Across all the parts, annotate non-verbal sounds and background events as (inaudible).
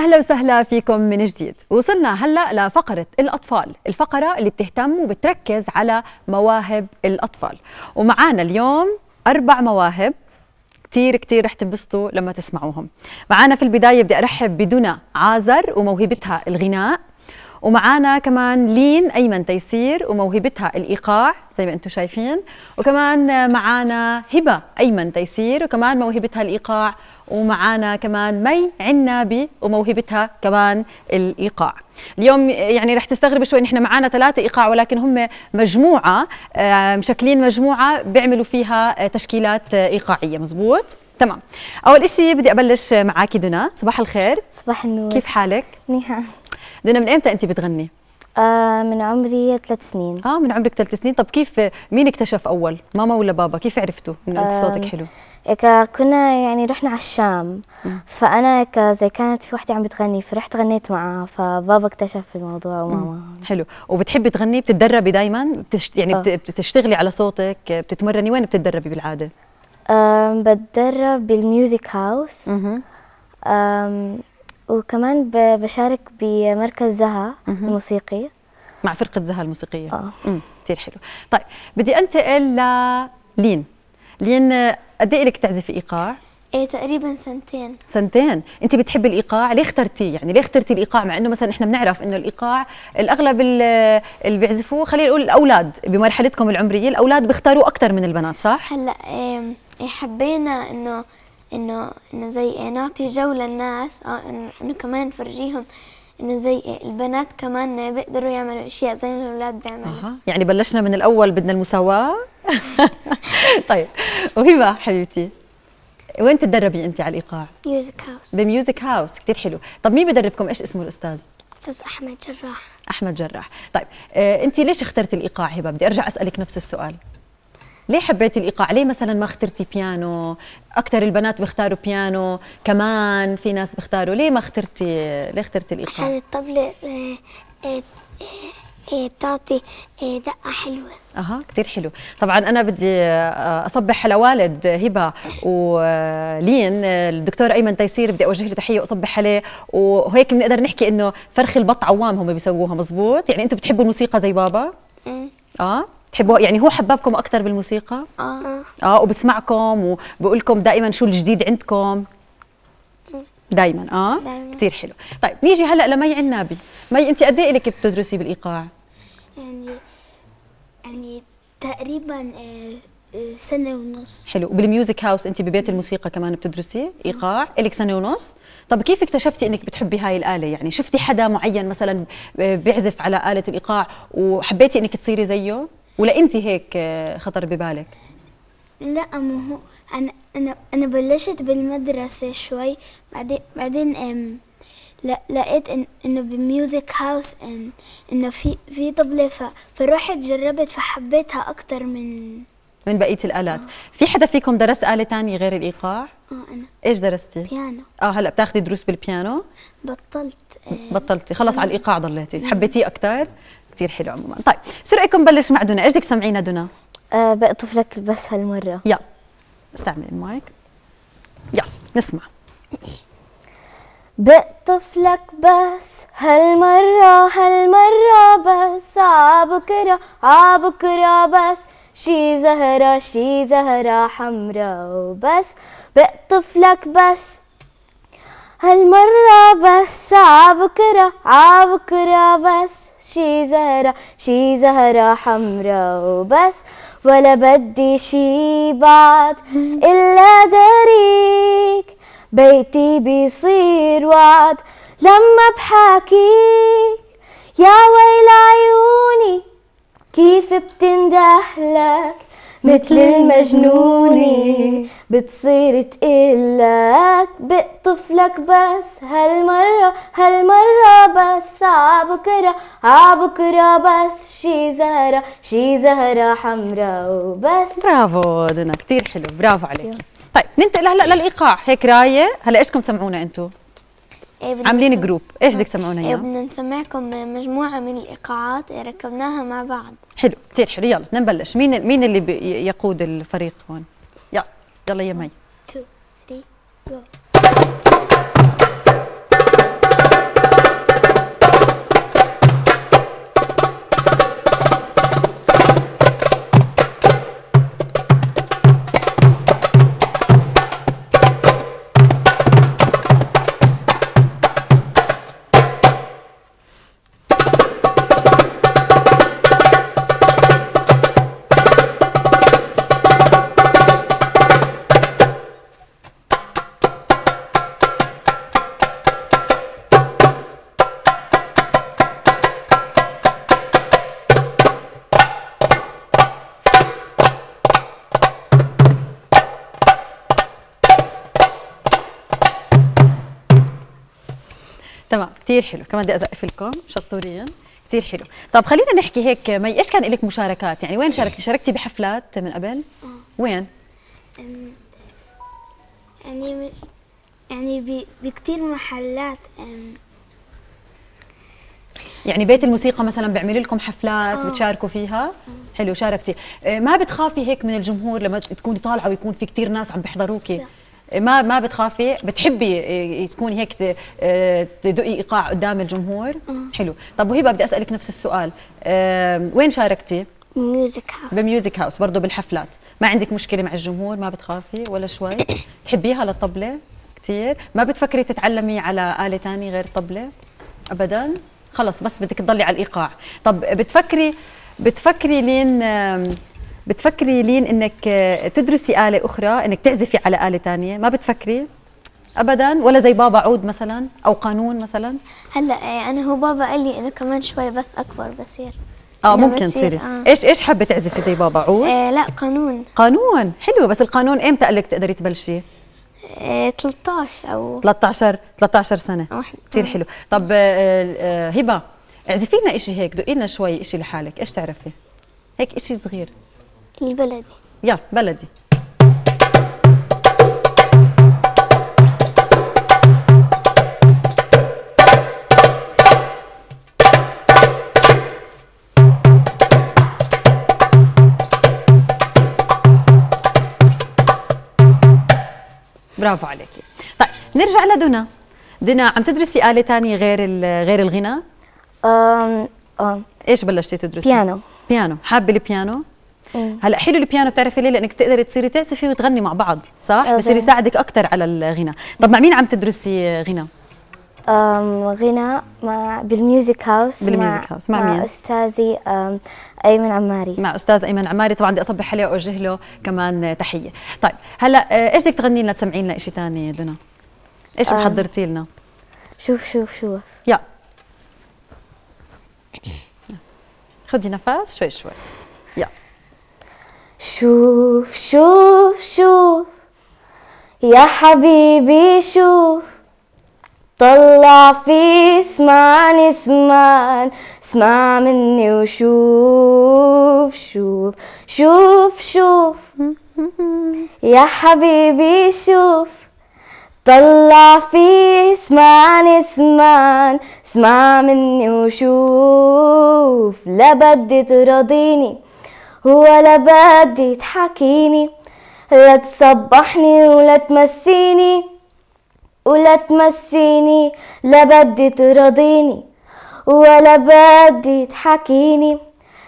اهلا وسهلا فيكم من جديد وصلنا هلا لفقره الاطفال الفقره اللي بتهتم وبتركز على مواهب الاطفال ومعانا اليوم اربع مواهب كتير كتير رح تنبسطوا لما تسمعوهم معانا في البداية بدي أرحب بدنا عازر وموهبتها الغناء ومعانا كمان لين ايمن تيسير وموهبتها الايقاع زي ما انتم شايفين وكمان معانا هبه ايمن تيسير وكمان موهبتها الايقاع ومعانا كمان مي عنابي وموهبتها كمان الايقاع اليوم يعني رح تستغرب شوي نحن معانا ثلاثة إيقاع ولكن هم مجموعة آه، مشكلين مجموعة بيعملوا فيها آه، تشكيلات آه، إيقاعية مزبوط تمام أول إشي بدي أبلش معاكي دنا صباح الخير صباح النور كيف حالك؟ منيحة نعم. دنا من امتى انت بتغني؟ آه من عمري ثلاث سنين اه من عمرك ثلاث سنين طب كيف مين اكتشف اول ماما ولا بابا كيف عرفتوا انه انت صوتك حلو كنا يعني رحنا على الشام فانا زي كانت في وحده عم بتغني فرحت غنيت معها فبابا اكتشف الموضوع وماما حلو وبتحبي تغني بتتدربي دائما بتشت... يعني آه. بتشتغلي على صوتك بتتمرني وين بتتدربي بالعاده آه بتدرب بالميوزك هاوس أم وكمان بشارك بمركز زها الموسيقي مع فرقة زها الموسيقية اه كثير حلو طيب بدي انتقل للين لين قد ايه لك تعزفي ايقاع؟ ايه تقريبا سنتين سنتين انت بتحبي الايقاع ليه اخترتيه يعني ليه اخترتي الايقاع مع انه مثلا احنا بنعرف انه الايقاع الاغلب اللي بيعزفوه خلينا نقول الاولاد بمرحلتكم العمريه الاولاد بيختاروا اكثر من البنات صح هلا إيه, إيه، حبينا انه انه انه زي نعطي جو للناس آه، انه كمان نفرجيهم انه زي البنات كمان بيقدروا يعملوا اشياء زي ما الاولاد بيعملوا أه. يعني بلشنا من الاول بدنا المساواه (laughs) طيب وهبه حبيبتي وين تتدربي انت على الايقاع ميوزك هاوس بميوزك هاوس كثير حلو طب مين بدربكم ايش اسمه الاستاذ استاذ احمد جراح احمد جراح طيب آه، انت ليش اخترتي الايقاع هبه بدي ارجع اسالك نفس السؤال ليه حبيتي الايقاع ليه مثلا ما اخترتي بيانو اكثر البنات بيختاروا بيانو كمان في ناس بيختاروا ليه ما اخترتي ليه اخترتي الايقاع عشان الطبلة آه، آه، آه، بتعطي دقة حلوة اها كثير حلو طبعا انا بدي اصبح لوالد هبه ولين الدكتور ايمن تيسير بدي اوجه له تحيه واصبح عليه وهيك بنقدر نحكي انه فرخ البط عوام هم بيسووها مزبوط يعني انتم بتحبوا الموسيقى زي بابا امم اه حبوا يعني هو حبابكم اكثر بالموسيقى اه اه وبسمعكم وبقول لكم دائما شو الجديد عندكم دائما اه دايماً. كثير حلو طيب نيجي هلا لمي عنابي مي انت قد ايه لك بتدرسي بالايقاع يعني يعني تقريبا آه، آه، سنة ونص حلو وبالميوزك هاوس انت ببيت الموسيقى كمان بتدرسي ايقاع لك سنة ونص طب كيف اكتشفتي انك بتحبي هاي الآلة يعني شفتي حدا معين مثلا آه، بيعزف على آلة الايقاع وحبيتي انك تصيري زيه ولا انت هيك آه، خطر ببالك لا ما هو انا انا انا بلشت بالمدرسه شوي بعدين بعدين أم لقيت إن انه بميوزك هاوس إن انه في في طبله فرحت جربت فحبيتها اكثر من من بقيه الالات أوه. في حدا فيكم درس اله ثانيه غير الايقاع اه انا ايش درستي بيانو اه هلا بتاخذي دروس بالبيانو بطلت بطلتي خلص على الايقاع ضليتي حبيتيه اكثر كثير حلو عموما طيب شو رايكم نبلش مع دنا ايش بدك تسمعينا دنا أه بقطف لك بس هالمره يا استعمل المايك يا نسمع بقطف لك بس هالمرة هالمرة بس عبكرة آه، عبكرة آه، بس شي زهرة شي زهرة حمرا وبس بقطف لك بس هالمرة بس عبكرة آه، عبكرة بس شي زهرة شي زهرة حمرا وبس ولا بدي شي بعد إلا داريك بيتي بيصير وعد لما بحاكيك يا ويل عيوني كيف بتندهلك مثل المجنونة بتصير تقلك بقطفلك بس هالمرة هالمرة بس عبكرة آه، عبكرة آه، بس شي زهرة شي زهرة حمرا وبس برافو دنا كتير حلو برافو عليك طيب ننتقل هلا للايقاع هيك رايه هلا ايش بدكم تسمعونا انتم إيه، عاملين جروب ايش بدك آه. تسمعونا إيه، اياه بدنا نسمعكم مجموعه من الايقاعات إيه، ركبناها مع بعض حلو كثير حلو يلا نبلش مين مين اللي يقود الفريق هون يلا يلا يا مي 2 3 جو تمام كثير حلو كمان بدي ازقف لكم شطورين كثير حلو طب خلينا نحكي هيك مي ايش كان لك مشاركات يعني وين شاركتي شاركتي بحفلات من قبل آه. وين يعني مش يعني بكثير محلات يعني بيت الموسيقى مثلا بيعمل لكم حفلات آه. بتشاركوا فيها حلو شاركتي أه، ما بتخافي هيك من الجمهور لما تكوني طالعه ويكون في كثير ناس عم بيحضروكي ما ما بتخافي بتحبي تكوني هيك آه، تدقي ايقاع قدام الجمهور آه. حلو طب وهبه بدي اسالك نفس السؤال وين شاركتي ميوزك هاوس بميوزك هاوس برضه بالحفلات ما عندك مشكله مع الجمهور ما بتخافي ولا شوي (coughs) تحبيها للطبله كثير ما بتفكري تتعلمي على اله ثانيه غير الطبله ابدا خلص بس بدك تضلي على الايقاع طب بتفكري بتفكري لين بتفكري لين انك تدرسي آلة أخرى انك تعزفي على آلة ثانيه ما بتفكري ابدا ولا زي بابا عود مثلا او قانون مثلا هلا إيه، انا هو بابا قال لي انه كمان شوي بس اكبر بصير اه ممكن تصيري آه. ايش ايش حابه تعزفي زي بابا عود؟ آه لا قانون قانون حلوه بس القانون امتى قال لك تقدري تبلشي؟ إيه، آه 13 او 13 13 سنه كثير حلو طب آه،, آه هبه اعزفي لنا شيء هيك دقي لنا شوي شيء لحالك ايش تعرفي؟ هيك شيء صغير البلدي يلا بلدي برافو عليكي طيب نرجع لدنا دنا عم تدرسي آلة ثانيه غير غير الغناء؟ أم أم ايش بلشتي تدرسي؟ بيانو بيانو حابة البيانو؟ إيه. هلا حلو البيانو بتعرفي ليه لانك بتقدري تصيري تعزفي وتغني مع بعض صح آه، بصير يساعدك اكثر على الغناء طب مع مين عم تدرسي غناء غناء مع بالميوزك هاوس بالميوزك هاوس مع, مع مين؟ استاذي ايمن عماري مع استاذ ايمن عماري طبعا بدي اصبح عليه واوجه له كمان تحيه طيب هلا آه، ايش بدك تغني لنا تسمعي لنا شيء ثاني دنا ايش محضرتي لنا شوف شوف شوف يا خدي نفس شوي شوي يا شوف شوف شوف يا حبيبي شوف طلع فيه اسمعني اسمعن اسمع مني وشوف شوف شوف شوف يا حبيبي شوف طلع فيه اسمعني اسمعن اسمع مني وشوف لا بدي ترضيني ولا بدي تحكيني لا تصبحني ولا تمسيني ولا تمسيني لا بدي ترضيني ولا بدي تحكيني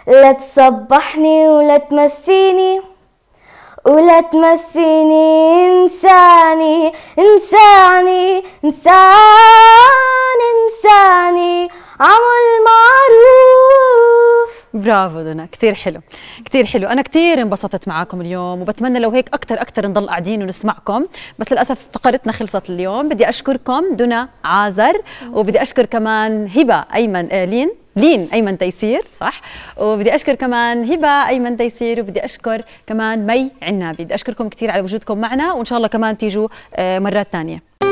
لا تصبحني ولا تمسيني ولا تمسيني انساني انساني انسان انساني عمر برافو دنا كثير حلو كثير حلو انا كثير انبسطت معاكم اليوم وبتمنى لو هيك اكثر اكثر نضل قاعدين ونسمعكم بس للاسف فقرتنا خلصت اليوم بدي اشكركم دنا عازر وبدي اشكر كمان هبه ايمن آه لين لين ايمن تيسير صح وبدي اشكر كمان هبه ايمن تيسير وبدي اشكر كمان مي عنابي بدي اشكركم كثير على وجودكم معنا وان شاء الله كمان تيجوا آه، مرات ثانيه